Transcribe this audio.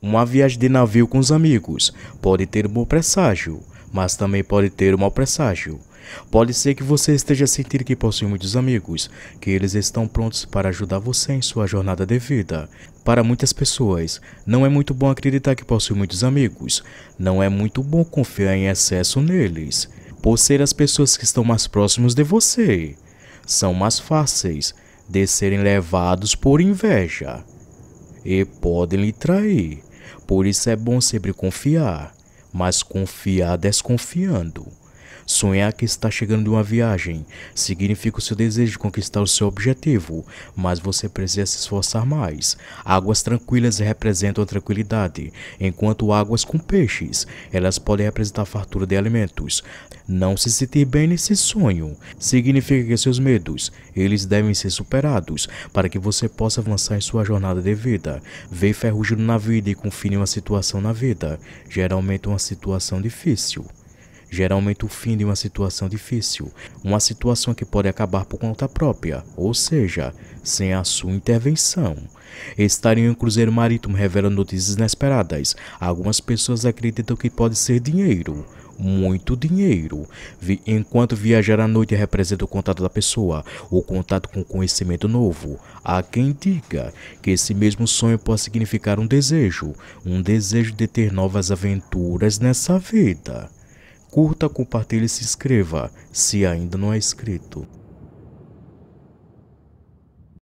Uma viagem de navio com os amigos pode ter um bom presságio, mas também pode ter um mau presságio. Pode ser que você esteja sentindo que possui muitos amigos, que eles estão prontos para ajudar você em sua jornada de vida. Para muitas pessoas, não é muito bom acreditar que possui muitos amigos, não é muito bom confiar em excesso neles, por ser as pessoas que estão mais próximos de você. São mais fáceis de serem levados por inveja e podem lhe trair. Por isso é bom sempre confiar, mas confiar desconfiando, Sonhar que está chegando de uma viagem significa o seu desejo de conquistar o seu objetivo, mas você precisa se esforçar mais. Águas tranquilas representam a tranquilidade, enquanto águas com peixes, elas podem representar fartura de alimentos. Não se sentir bem nesse sonho significa que seus medos, eles devem ser superados para que você possa avançar em sua jornada de vida. Vê ferrugem na vida e confie em uma situação na vida, geralmente uma situação difícil geralmente o fim de uma situação difícil, uma situação que pode acabar por conta própria, ou seja, sem a sua intervenção. Estar em um cruzeiro marítimo revela notícias inesperadas. Algumas pessoas acreditam que pode ser dinheiro, muito dinheiro. Enquanto viajar à noite representa o contato da pessoa, o contato com conhecimento novo. Há quem diga que esse mesmo sonho pode significar um desejo, um desejo de ter novas aventuras nessa vida. Curta, compartilhe e se inscreva se ainda não é inscrito.